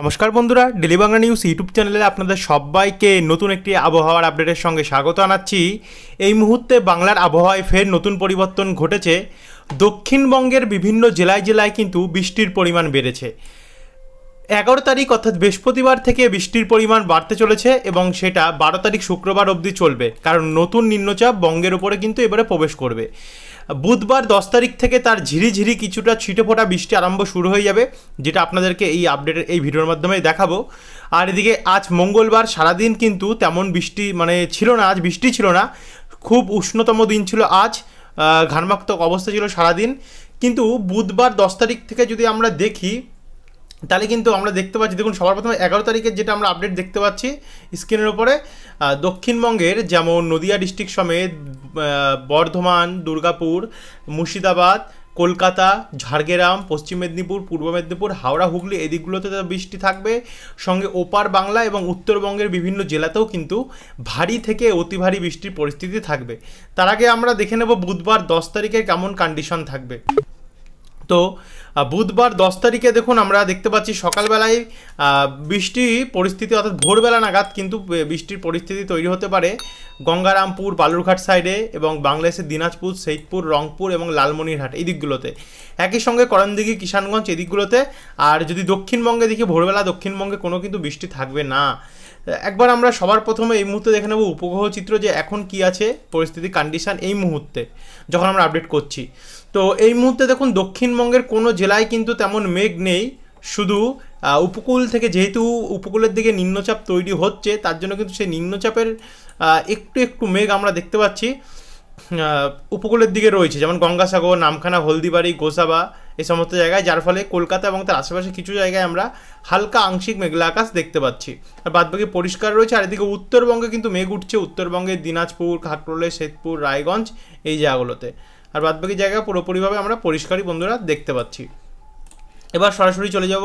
নমস্কার বন্ধুরা daily Bangla news YouTube চ্যানেলে আপনাদের সবাইকে নতুন একটি আবহাওয়ার আপডেটের সঙ্গে স্বাগত জানাচ্ছি এই মুহূর্তে বাংলার আবহাওয়ায় ফের নতুন পরিবর্তন ঘটেছে দক্ষিণবঙ্গের বিভিন্ন জেলায় জেলায় কিন্তু বৃষ্টির পরিমাণ বেড়েছে এগারো তারিখ অর্থাৎ বৃহস্পতিবার থেকে বৃষ্টির পরিমাণ বাড়তে চলেছে এবং সেটা বারো তারিখ শুক্রবার অবধি চলবে কারণ নতুন নিম্নচাপ বঙ্গের ওপরে কিন্তু এবারে প্রবেশ করবে বুধবার দশ তারিখ থেকে তার ঝিরিঝিরি কিছুটা ছিটে ফোটা বৃষ্টি আরম্ভ শুরু হয়ে যাবে যেটা আপনাদেরকে এই আপডেটের এই ভিডিওর মাধ্যমে দেখাবো আর এদিকে আজ মঙ্গলবার সারাদিন কিন্তু তেমন বৃষ্টি মানে ছিল না আজ বৃষ্টি ছিল না খুব উষ্ণতম দিন ছিল আজ ঘানমাক্তক অবস্থা ছিল সারাদিন কিন্তু বুধবার দশ তারিখ থেকে যদি আমরা দেখি তাহলে কিন্তু আমরা দেখতে পাচ্ছি দেখুন সবার প্রথমে এগারো তারিখের যেটা আমরা আপডেট দেখতে পাচ্ছি স্ক্রিনের ওপরে দক্ষিণবঙ্গের যেমন নদিয়া ডিস্ট্রিক্ট সমেত বর্ধমান দুর্গাপুর মুর্শিদাবাদ কলকাতা ঝাড়গ্রাম পশ্চিম মেদিনীপুর পূর্ব মেদিনীপুর হাওড়া হুগলি এদিকগুলোতে বৃষ্টি থাকবে সঙ্গে ওপার বাংলা এবং উত্তরবঙ্গের বিভিন্ন জেলাতেও কিন্তু ভারী থেকে অতি ভারী বৃষ্টির পরিস্থিতি থাকবে তার আগে আমরা দেখে নেব বুধবার দশ তারিখে কেমন কন্ডিশন থাকবে তো বুধবার দশ তারিখে দেখুন আমরা দেখতে পাচ্ছি সকালবেলায় বৃষ্টি পরিস্থিতি অর্থাৎ ভোরবেলা নাগাদ কিন্তু বৃষ্টির পরিস্থিতি তৈরি হতে পারে গঙ্গারামপুর বালুরঘাট সাইডে এবং বাংলাদেশের দিনাজপুর সৈদপুর রংপুর এবং লালমনিরহাট এই দিকগুলোতে একই সঙ্গে করণদিঘি কিষানগঞ্জ এই দিকগুলোতে আর যদি দক্ষিণবঙ্গে দেখি ভোরবেলা দক্ষিণবঙ্গে কোনো কিন্তু বৃষ্টি থাকবে না একবার আমরা সবার প্রথমে এই মুহূর্তে দেখে নেব উপগ্রহ চিত্র যে এখন কি আছে পরিস্থিতি কন্ডিশান এই মুহূর্তে যখন আমরা আপডেট করছি তো এই মুহূর্তে দেখুন দক্ষিণবঙ্গের কোনো জেলায় কিন্তু তেমন মেঘ নেই শুধু উপকূল থেকে যেহেতু উপকূলের দিকে নিম্নচাপ তৈরি হচ্ছে তার জন্য কিন্তু সেই নিম্নচাপের একটু একটু মেঘ আমরা দেখতে পাচ্ছি উপকূলের দিকে রয়েছে যেমন গঙ্গাসাগর নামখানা হলদিবাড়ি গোসাবা এই সমস্ত জায়গায় যার ফলে কলকাতা এবং তার আশেপাশে কিছু জায়গায় আমরা হালকা আংশিক মেঘলা আকাশ দেখতে পাচ্ছি আর বাদবাকি পরিষ্কার রয়েছে আর এদিকে উত্তরবঙ্গে কিন্তু মেঘ উঠছে উত্তরবঙ্গে দিনাজপুর খাকরোলে শেতপুর রায়গঞ্জ এই জায়গাগুলোতে আর বাদবাকি জায়গা পুরোপুরিভাবে আমরা পরিষ্কারই বন্ধুরা দেখতে পাচ্ছি এবার সরাসরি চলে যাব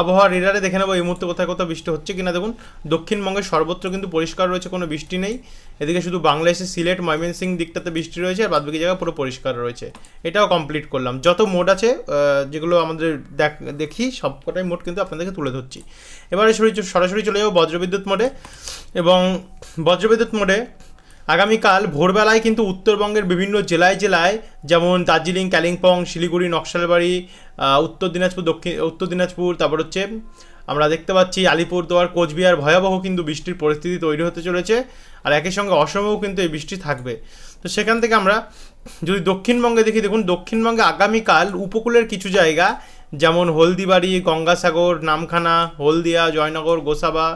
আবহাওয়া রেডারে দেখে নেবো এই মুহূর্তে কোথায় কোথাও বৃষ্টি হচ্ছে কিনা দেখুন দক্ষিণবঙ্গের সর্বত্র কিন্তু পরিষ্কার রয়েছে কোনো বৃষ্টি নেই এদিকে শুধু বাংলাদেশে সিলেট ময়মনসিং দিকটাতে বৃষ্টি রয়েছে আর বাদবাকি জায়গা পুরো পরিষ্কার রয়েছে এটাও কমপ্লিট করলাম যত মোড আছে যেগুলো আমাদের দেখ দেখি সবকটাই মোড কিন্তু আপনাদেরকে তুলে ধরছি এবারে সরাসরি চলে যাবো বজ্রবিদ্যুৎ মোডে এবং বজ্রবিদ্যুৎ মোডে আগামীকাল ভোরবেলায় কিন্তু উত্তরবঙ্গের বিভিন্ন জেলায় জেলায় যেমন দার্জিলিং কালিম্পং শিলিগুড়ি নকশালবাড়ি উত্তর দিনাজপুর দক্ষিণ উত্তর দিনাজপুর তারপর হচ্ছে আমরা দেখতে পাচ্ছি আলিপুরদুয়ার কোচবিহার ভয়াবহ কিন্তু বৃষ্টির পরিস্থিতি তৈরি হতে চলেছে আর একই সঙ্গে অসমেও কিন্তু এই বৃষ্টি থাকবে তো সেখান থেকে আমরা যদি দক্ষিণবঙ্গে দেখি দেখুন দক্ষিণবঙ্গে আগামীকাল উপকূলের কিছু জায়গা যেমন হলদিবাড়ি গঙ্গাসাগর নামখানা হলদিয়া জয়নগর গোসাবা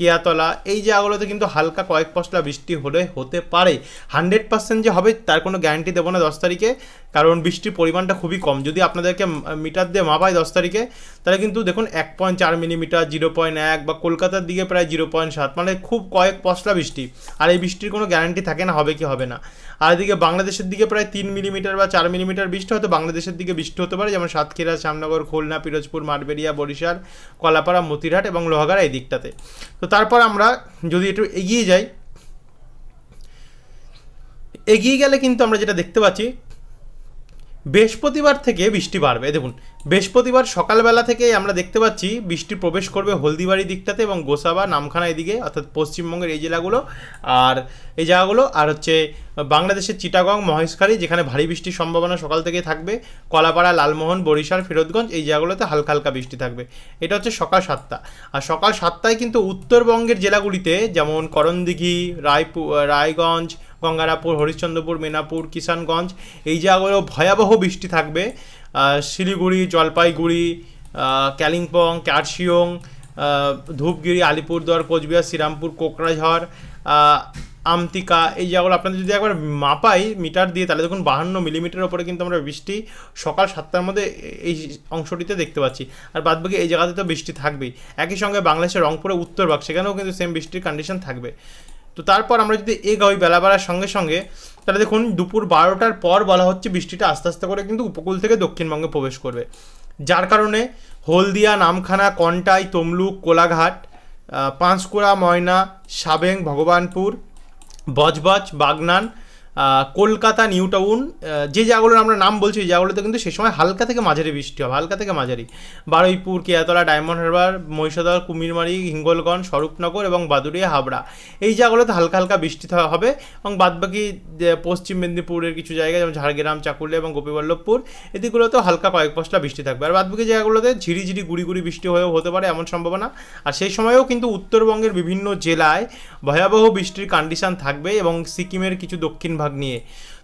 কেয়াতলা এই জায়গাগুলোতে কিন্তু হালকা কয়েক পশলা বৃষ্টি হলে হতে পারে হান্ড্রেড পার্সেন্ট যে হবে তার কোনো গ্যারান্টি দেবো না দশ তারিখে কারণ বৃষ্টির পরিমাণটা খুবই কম যদি আপনাদেরকে মিটার দিয়ে মাপায় দশ তারিখে তাহলে কিন্তু দেখুন এক পয়েন্ট চার মিলিমিটার জিরো পয়েন্ট এক বা কলকাতার দিকে প্রায় জিরো পয়েন্ট সাত মানে খুব কয়েক পশলা বৃষ্টি আর এই বৃষ্টির কোনো গ্যারান্টি থাকে না হবে কি হবে না আর এদিকে বাংলাদেশের দিকে প্রায় তিন মিলিমিটার বা চার মিলিমিটার বৃষ্টি হয়তো বাংলাদেশের দিকে বৃষ্টি হতে পারে যেমন সাতক্ষীরা শ্যামনগর খুলনা পিরোজপুর মারবেড়িয়া বরিশাল কলাপাড়া মতিরহাট এবং লোহাগাড়া এই দিকটাতে তো তারপর আমরা যদি একটু এগিয়ে যাই এগিয়ে গেলে কিন্তু আমরা যেটা দেখতে পাচ্ছি বৃহস্পতিবার থেকে বৃষ্টি বাড়বে দেখুন বৃহস্পতিবার সকালবেলা থেকে আমরা দেখতে পাচ্ছি বৃষ্টি প্রবেশ করবে হলদিবাড়ি দিকটাতে এবং গোসাবা নামখানা এদিকে অর্থাৎ পশ্চিমবঙ্গের এই জেলাগুলো আর এই জায়গাগুলো আর হচ্ছে বাংলাদেশের চিটাগং মহেশখালী যেখানে ভারী বৃষ্টির সম্ভাবনা সকাল থেকে থাকবে কলাপাড়া লালমোহন বরিশাল ফিরোজগঞ্জ এই জায়গাগুলোতে হালকা হালকা বৃষ্টি থাকবে এটা হচ্ছে সকাল সাতটা আর সকাল সাতটায় কিন্তু উত্তরবঙ্গের জেলাগুলিতে যেমন করণদিঘি রায়পুর রায়গঞ্জ গঙ্গারাপুর হরিশ্চন্দ্রপুর মেনাপুর কিষানগঞ্জ এই জায়গাগুলো ভয়াবহ বৃষ্টি থাকবে শিলিগুড়ি জলপাইগুড়ি কালিম্পং কার্শিয়ং ধূপগিরি আলিপুরদুয়ার কোচবিহার শ্রীরামপুর কোকরাঝড় আমতিকা এই জায়গাগুলো আপনাদের যদি একবার মাপাই মিটার দিয়ে তাহলে দেখুন বাহান্ন মিলিমিটার ওপরে কিন্তু আমরা বৃষ্টি সকাল সাতটার মধ্যে এই অংশটিতে দেখতে পাচ্ছি আর বাদবাকি এই জায়গাতে তো বৃষ্টি থাকবেই একই সঙ্গে বাংলাদেশের রংপুরে উত্তরবাগ সেখানেও কিন্তু সেম বৃষ্টির কন্ডিশন থাকবে তো তারপর আমরা যদি এগোই বেলা বাড়ার সঙ্গে সঙ্গে তাহলে দেখুন দুপুর বারোটার পর বলা হচ্ছে বৃষ্টিটা আস্তে আস্তে করে কিন্তু উপকূল থেকে দক্ষিণবঙ্গে প্রবেশ করবে যার কারণে হলদিয়া নামখানা কন্টাই তমলুক কোলাঘাট পাঁশকুড়া ময়না সাবেং ভগবানপুর বজবজ বাগনান কলকাতা নিউ টাউন যে জায়গাগুলোর আমরা নাম বলছি ওই জায়গাগুলোতে কিন্তু সেই সময় হালকা থেকে মাঝারি বৃষ্টি হবে হালকা থেকে মাঝারি বারুইপুর কেয়াতলা ডায়মন্ড হারবার মহিষাদল কুমিরমারি হিঙ্গলগঞ্জ স্বরূপনগর এবং বাদুরিয়া হাবড়া এই জায়গাগুলোতে হালকা হালকা বৃষ্টি হবে এবং বাদবাকি পশ্চিম মেদিনীপুরের কিছু জায়গা যেমন ঝাড়গ্রাম চাকুলিয়া এবং গোপীবল্লভপুর এদিকগুলোতেও হালকা কয়েক পশলা বৃষ্টি থাকবে আর বাদবাকি জায়গাগুলোতে ঝিরিঝিরি গুড়ি গুড়ি বৃষ্টি হয়েও হতে পারে এমন সম্ভাবনা আর সেই সময়েও কিন্তু উত্তরবঙ্গের বিভিন্ন জেলায় ভয়াবহ বৃষ্টির কন্ডিশন থাকবে এবং সিকিমের কিছু দক্ষিণ ভাগ নিয়ে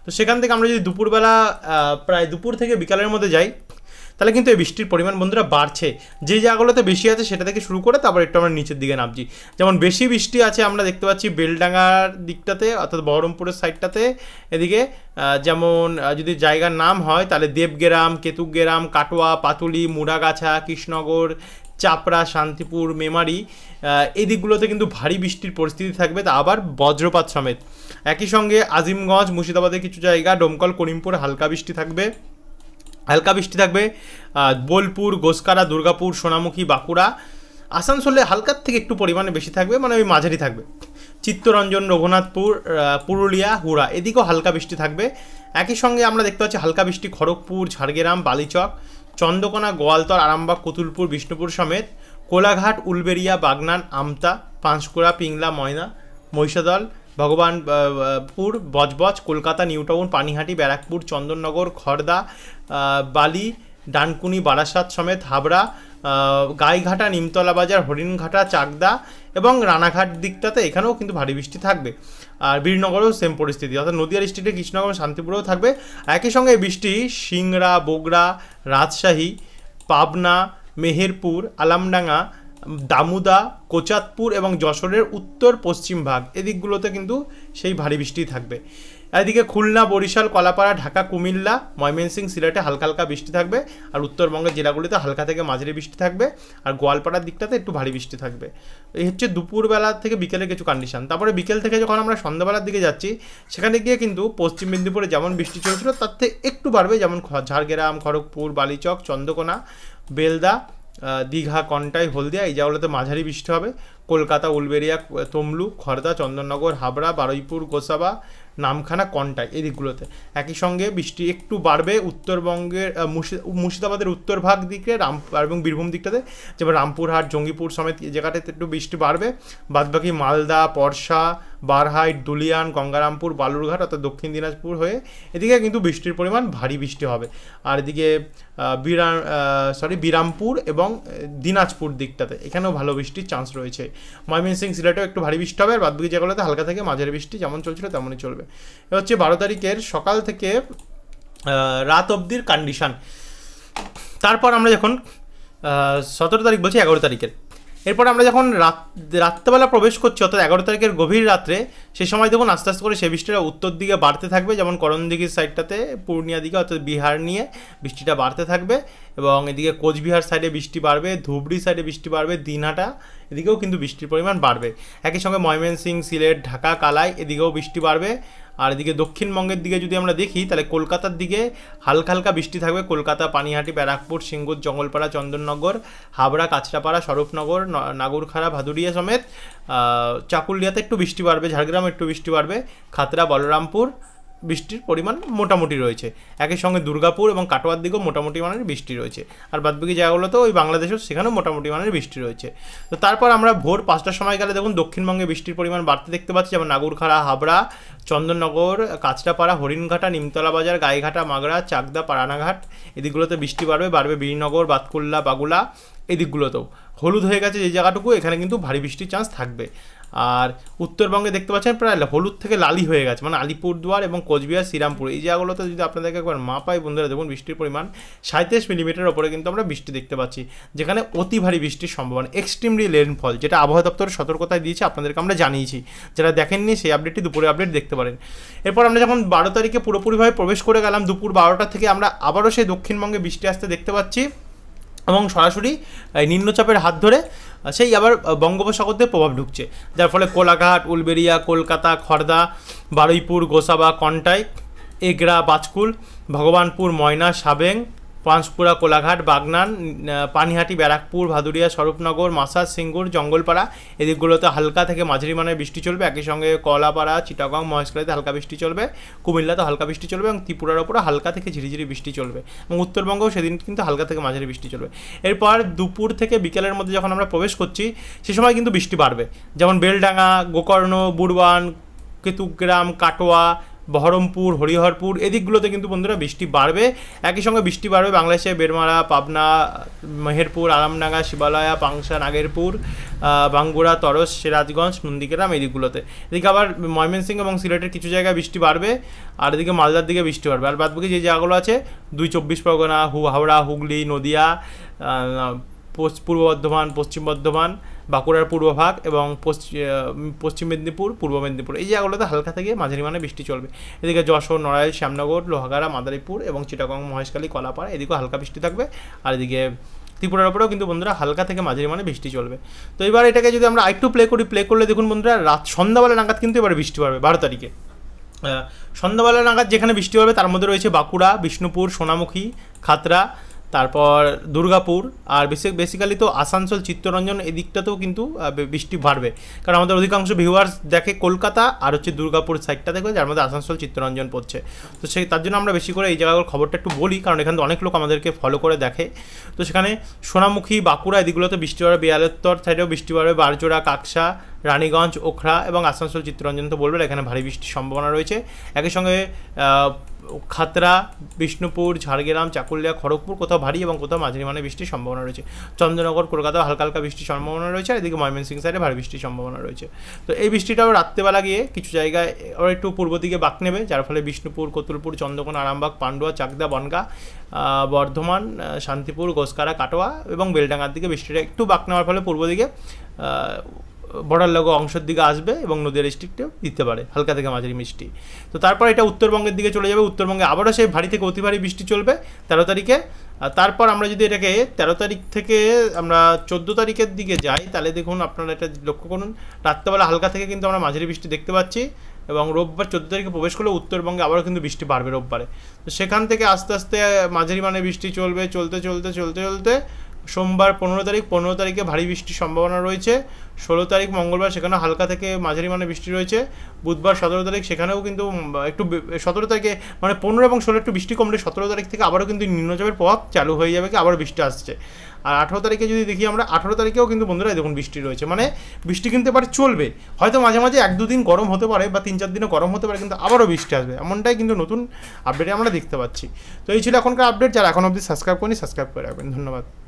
তো সেখান থেকে আমরা যদি দুপুরবেলা প্রায় দুপুর থেকে বিকালের মধ্যে যাই তাহলে কিন্তু এই বৃষ্টির পরিমাণ বন্ধুরা বাড়ছে যে জায়গাগুলোতে বেশি আছে সেটা থেকে শুরু করে তারপর একটু আমরা নিচের দিকে নামছি যেমন বেশি বৃষ্টি আছে আমরা দেখতে পাচ্ছি বেলডাঙ্গার দিকটাতে অর্থাৎ বহরমপুরের সাইডটাতে এদিকে যেমন যদি জায়গার নাম হয় তাহলে দেবগেরাম কেতুকগেরাম কাটোয়া পাতুলি মুড়াগাছা কৃষ্ণনগর চাপড়া শান্তিপুর মেমারি এই দিকগুলোতে কিন্তু ভারী বৃষ্টির পরিস্থিতি থাকবে তা আবার বজ্রপাত সমেত একই সঙ্গে আজিমগঞ্জ মুর্শিদাবাদের কিছু জায়গা ডোমকল করিমপুর হালকা বৃষ্টি থাকবে হালকা বৃষ্টি থাকবে বোলপুর গোসকারা দুর্গাপুর সোনামুখী বাঁকুড়া আসানসোলে হালকার থেকে একটু পরিমাণে বেশি থাকবে মানে ওই মাঝারি থাকবে চিত্তরঞ্জন রঘুনাথপুর পুরুলিয়া হুড়া এদিকেও হালকা বৃষ্টি থাকবে একই সঙ্গে আমরা দেখতে পাচ্ছি হালকা বৃষ্টি খড়গপুর ঝাড়গ্রাম বালিচক চন্দ্রকোনা গোয়ালতর আরামবাগ কুতুলপুর বিষ্ণুপুর সমেত কোলাঘাট উলবেরিয়া বাগনান আমতা পাঁশকুড়া পিংলা ময়না মহিষাদল ভগবানপুর বজবজ কলকাতা নিউটাউন পানিহাটি ব্যারাকপুর চন্দননগর খড়দা বালি ডানকুনি বারাসাত সমেত হাবড়া গাইঘাটা নিমতলা বাজার হরিণঘাটা চাকদা এবং রানাঘাট দিকটাতে এখানেও কিন্তু ভারী বৃষ্টি থাকবে আর বীরনগরেও সেম পরিস্থিতি অর্থাৎ নদিয়ার ডিস্ট্রিক্টে কৃষ্ণনগর শান্তিপুরেও থাকবে একই সঙ্গে বৃষ্টি সিংড়া বগড়া রাজশাহী পাবনা মেহেরপুর আলামডাঙ্গা দামুদা কোচাতপুর এবং যশোরের উত্তর পশ্চিম ভাগ এদিকগুলোতে কিন্তু সেই ভারী বৃষ্টি থাকবে এদিকে খুলনা বরিশাল কলাপাড়া ঢাকা কুমিল্লা ময়মনসিং সিলেটে হালকা হালকা বৃষ্টি থাকবে আর উত্তরবঙ্গের জেলাগুলিতে হালকা থেকে মাঝারি বৃষ্টি থাকবে আর গোয়ালপাড়ার দিকটাতে একটু ভারী বৃষ্টি থাকবে এই হচ্ছে দুপুরবেলা থেকে বিকেলে কিছু কন্ডিশন তারপরে বিকেল থেকে যখন আমরা সন্ধ্যাবেলার দিকে যাচ্ছি সেখানে গিয়ে কিন্তু পশ্চিম মেদিনীপুরে যেমন বৃষ্টি চলছিল তার থেকে একটু বাড়বে যেমন ঝাড়গ্রাম খড়গপুর বালিচক চন্দ্রকোনা বেলদা দীঘা কন্টাই হলদিয়া এই জায়গাগুলোতে মাঝারি বৃষ্টি হবে কলকাতা উলবেরিয়া তমলুক খর্দা চন্দননগর হাবড়া বারুইপুর গোসাবা নামখানা কন্টাই এই দিকগুলোতে একই সঙ্গে বৃষ্টি একটু বাড়বে উত্তরবঙ্গের মুর্শিদাবাদের উত্তর ভাগ দিকে রাম এবং বীরভূম দিকটাতে যেমন রামপুরহাট জঙ্গিপুর সমেত জায়গাটাতে একটু বৃষ্টি বাড়বে বাদবাকি মালদা পর্ষা বারহাইট দুলিয়ান গঙ্গারামপুর বালুরঘাট অর্থাৎ দক্ষিণ দিনাজপুর হয়ে এদিকে কিন্তু বৃষ্টির পরিমাণ ভারী বৃষ্টি হবে আর এদিকে বিরা সরি বিরামপুর এবং দিনাজপুর দিকটাতে এখানেও ভালো বৃষ্টির চান্স রয়েছে ময়মনসিং সিলেটেও একটু ভারী বৃষ্টি হবে আর বাদবাকি জায়গাগুলোতে হালকা থেকে মাঝের বৃষ্টি যেমন চলছিল তেমনই চলবে এ হচ্ছে বারো তারিখের সকাল থেকে রাত অবধির কন্ডিশান তারপর আমরা যখন সতেরো তারিখ বলছি এগারো তারিখের এরপর আমরা যখন রাত রাত্রেবেলা প্রবেশ করছি অর্থাৎ এগারো তারিখের গভীর রাত্রে সে সময় দেখুন আস্তে আস্তে করে সে বৃষ্টিটা উত্তর দিকে বাড়তে থাকবে যেমন করণদিঘির সাইডটাতে পূর্ণিয়া দিকে অর্থাৎ বিহার নিয়ে বৃষ্টিটা বাড়তে থাকবে এবং এদিকে কোচবিহার সাইডে বৃষ্টি বাড়বে ধুবড়ি সাইডে বৃষ্টি বাড়বে দিনহাটা এদিকেও কিন্তু বৃষ্টির পরিমাণ বাড়বে একই সঙ্গে ময়মনসিং সিলেট ঢাকা কালাই এদিকেও বৃষ্টি বাড়বে আর এদিকে দক্ষিণবঙ্গের দিকে যদি আমরা দেখি তাহলে কলকাতার দিকে হালকা হালকা বৃষ্টি থাকবে কলকাতা পানিহাটি ব্যারাকপুর সিঙ্গুর জঙ্গলপাড়া চন্দননগর হাবড়া কাঁচরাপাড়া স্বরূপনগর নাগরখাড়া ভাদুরিয়া সমেত চাকুলিয়াতে একটু বৃষ্টি বাড়বে ঝাড়গ্রাম একটু বৃষ্টি বাড়বে খাতরা বলরামপুর বৃষ্টির পরিমাণ মোটামুটি রয়েছে একই সঙ্গে দুর্গাপুর এবং কাটোয়ার দিকেও মোটামুটি মানের বৃষ্টি রয়েছে আর বাদবাকি জায়গাগুলোতেও ওই বাংলাদেশেও সেখানেও মোটামুটি মানের বৃষ্টি রয়েছে তো তারপর আমরা ভোর পাঁচটার সময় গেলে দেখুন দক্ষিণবঙ্গে বৃষ্টির পরিমাণ বাড়তে দেখতে পাচ্ছি যেমন নাগুরখাড়া হাবড়া চন্দননগর কাঁচরাপাড়া হরিণঘাটা নিমতলা বাজার গাইঘাটা মাগড়া চাকদা পারানাঘাট এদিকগুলোতে বৃষ্টি বাড়বে বাড়বে বীরনগর বাতকুল্লা বাগুলা এদিকগুলোতেও হলুদ হয়ে গেছে যে জায়গাটুকু এখানে কিন্তু ভারী বৃষ্টির চান্স থাকবে আর উত্তরবঙ্গে দেখতে পাচ্ছেন প্রায় হলুদ থেকে লালি হয়ে গেছে মানে আলিপুরদুয়ার এবং কোচবিহার শ্রীরামপুর এই জায়গাগুলোতে যদি আপনাদেরকে একবার মাপাই বন্ধুরা দেখুন বৃষ্টির পরিমাণ সাঁত্রিশ মিলিমিটার ওপরে কিন্তু আমরা বৃষ্টি দেখতে পাচ্ছি যেখানে অতি ভারী বৃষ্টির সম্ভাবনা এক্সট্রিমলি রেনফল যেটা আবহাওয়া দপ্তরের সতর্কতায় দিয়েছে আপনাদেরকে আমরা জানিয়েছি যারা দেখেননি সেই আপডেটটি দুপুরে আপডেট দেখতে পারেন এরপর আমরা যখন বারো তারিখে পুরোপুরিভাবে প্রবেশ করে গেলাম দুপুর বারোটা থেকে আমরা আবারও সেই দক্ষিণবঙ্গে বৃষ্টি আসতে দেখতে পাচ্ছি এবং সরাসরি নিম্নচাপের হাত ধরে সেই আবার বঙ্গোপসাগরতে প্রভাব ঢুকছে যার ফলে কোলাঘাট উলবেরিয়া কলকাতা খর্দা বারুইপুর গোসাবা কন্টাই এগরা বাজকুল ভগবানপুর ময়না সাবেং পাঁশকুড়া কোলাঘাট বাগনান পানিহাটি ব্যারাকপুর ভাদুরিয়া স্বরূপনগর মাসাদ সিঙ্গুর জঙ্গলপাড়া এদিকগুলোতে হালকা থেকে মাঝারি মানের বৃষ্টি চলবে একই সঙ্গে কলাপাড়া চিটাগং মহেশখালীতে হালকা বৃষ্টি চলবে কুমিল্লাতে হালকা বৃষ্টি চলবে এবং ত্রিপুরার ওপরে হালকা থেকে ঝিরিঝিরি বৃষ্টি চলবে এবং উত্তরবঙ্গেও সেদিন কিন্তু হালকা থেকে মাঝারি বৃষ্টি চলবে এরপর দুপুর থেকে বিকেলের মধ্যে যখন আমরা প্রবেশ করছি সে সময় কিন্তু বৃষ্টি বাড়বে যেমন বেলডাঙ্গা গোকর্ণ বুড়ওয়ান কেতুগ্রাম কাটোয়া বহরমপুর হরিহরপুর এদিকগুলোতে কিন্তু বন্ধুরা বৃষ্টি বাড়বে একই সঙ্গে বৃষ্টি বাড়বে বাংলাদেশে বেরমারা পাবনা মেহেরপুর আরামডাঙ্গা শিবালয়া পাংশা নাগেরপুর বাঙ্গুড়া তরস সিরাজগঞ্জ নন্দীগ্রাম এদিকগুলোতে এদিকে আবার ময়মনসিংহ এবং সিলেটের কিছু জায়গায় বৃষ্টি বাড়বে আর এদিকে মালদার দিকে বৃষ্টি বাড়বে আর বাদবাকি যে জায়গাগুলো আছে দুই চব্বিশ পরগনা হু হাওড়া হুগলি নদিয়া পূর্ব বর্ধমান পশ্চিম বর্ধমান বাঁকুড়ার পূর্বভাগ এবং পশ্চিম মেদিনীপুর পূর্ব মেদিনীপুর এই জায়গাগুলোতে হালকা থেকে মাঝারি মানে বৃষ্টি চলবে এদিকে যশোর নড়াইল শ্যামনগর লোহাগাড়া মাদারীপুর এবং চিটাগং মহেশখালী কলাপাড়া এদিকেও হালকা বৃষ্টি থাকবে আর এদিকে ত্রিপুরার ওপরেও কিন্তু বন্ধুরা হালকা থেকে মাঝারি মানে বৃষ্টি চলবে তো এবার এটাকে যদি আমরা একটু প্লে করি প্লে করলে দেখুন বন্ধুরা রাত সন্ধ্যাবেলা নাগাদ কিন্তু এবার বৃষ্টি পাবে বারো তারিখে সন্ধ্যাবেলা নাগাদ যেখানে বৃষ্টি হবে তার মধ্যে রয়েছে বাঁকুড়া বিষ্ণুপুর সোনামুখী খাতড়া তারপর দুর্গাপুর আর বেসিক বেসিক্যালি তো আসানসোল চিত্তরঞ্জন এদিকটাতেও কিন্তু বৃষ্টি বাড়বে কারণ আমাদের অধিকাংশ ভিউয়ার্স দেখে কলকাতা আর হচ্ছে দুর্গাপুর সাইডটা দেখবে যার মধ্যে আসানসোল চিত্তরঞ্জন পড়ছে তো সেই তার জন্য আমরা বেশি করে এই জায়গাগুলোর খবরটা একটু বলি কারণ এখানে অনেক লোক আমাদেরকে ফলো করে দেখে তো সেখানে সোনামুখী বাঁকুড়া এদিকগুলোতে বৃষ্টি বাড়বে বিয়ালত্তর সাইডেও বৃষ্টি বাড়বে বারজোড়া কাকসা রানীগঞ্জ ওখরা এবং আসানসোল চিত্তরঞ্জন তো বলবে এখানে ভারী বৃষ্টির সম্ভাবনা রয়েছে একই সঙ্গে খাতরা বিষ্ণুপুর ঝাড়গ্রাম চাকুলিয়া খড়গপুর কোথাও ভারী এবং কোথাও মাঝারি মানে বৃষ্টির সম্ভাবনা রয়েছে চন্দ্রনগর কলকাতা হালকা হালকা বৃষ্টির সম্ভাবনা রয়েছে আর এদিকে ময়মনসিং সাইডে ভারী বৃষ্টির সম্ভাবনা রয়েছে তো এই বৃষ্টিটাও রাত্রেবেলা গিয়ে কিছু জায়গায় আবার একটু পূর্ব দিকে বাক নেবে যার ফলে বিষ্ণুপুর কতুলপুর চন্দ্রকোনা আরামবাগ পান্ডুয়া চাকদা বনগা বর্ধমান শান্তিপুর গোসকারা কাটোয়া এবং বেলডাঙ্গার দিকে বৃষ্টিটা একটু বাক নেওয়ার ফলে পূর্ব দিকে বর্ডার লগো অংশের দিকে আসবে এবং নদীয়া ডিস্ট্রিক্টেও দিতে পারে হালকা থেকে মাঝারি মিষ্টি তো তারপর এটা উত্তরবঙ্গের দিকে চলে যাবে উত্তরবঙ্গে আবারও সেই ভারী থেকে অতি ভারী বৃষ্টি চলবে তেরো তারিখে তারপর আমরা যদি এটাকে তেরো তারিখ থেকে আমরা চোদ্দো তারিখের দিকে যাই তাহলে দেখুন আপনারা এটা লক্ষ্য করুন রাত্রেবেলা হালকা থেকে কিন্তু আমরা মাঝারি বৃষ্টি দেখতে পাচ্ছি এবং রোববার চোদ্দো তারিখে প্রবেশ করলে উত্তরবঙ্গে আবারও কিন্তু বৃষ্টি বাড়বে রোববারে তো সেখান থেকে আস্তে আস্তে মাঝারি মানে বৃষ্টি চলবে চলতে চলতে চলতে চলতে সোমবার পনেরো তারিখ পনেরো তারিখে ভারী বৃষ্টির সম্ভাবনা রয়েছে ষোলো তারিখ মঙ্গলবার সেখানে হালকা থেকে মাঝারি মানে বৃষ্টি রয়েছে বুধবার সতেরো তারিখ সেখানেও কিন্তু একটু সতেরো তারিখে মানে পনেরো এবং ষোলো একটু বৃষ্টি কমলে সতেরো তারিখ থেকে আবারও কিন্তু নিম্নচাপের প্রভাব চালু হয়ে যাবে কি আবারও বৃষ্টি আসছে আর আঠেরো তারিখে যদি দেখি আমরা আঠেরো তারিখেও কিন্তু বন্ধুরা দেখুন বৃষ্টি রয়েছে মানে বৃষ্টি কিন্তু এবার চলবে হয়তো মাঝে মাঝে এক দুদিন গরম হতে পারে বা তিন চার দিনে গরম হতে পারে কিন্তু আবারও বৃষ্টি আসবে এমনটাই কিন্তু নতুন আপডেটে আমরা দেখতে পাচ্ছি তো এই ছিল এখনকার আপডেট যারা এখন অবধি সাবস্ক্রাইব করি সাবস্ক্রাইব করে রাখবেন ধন্যবাদ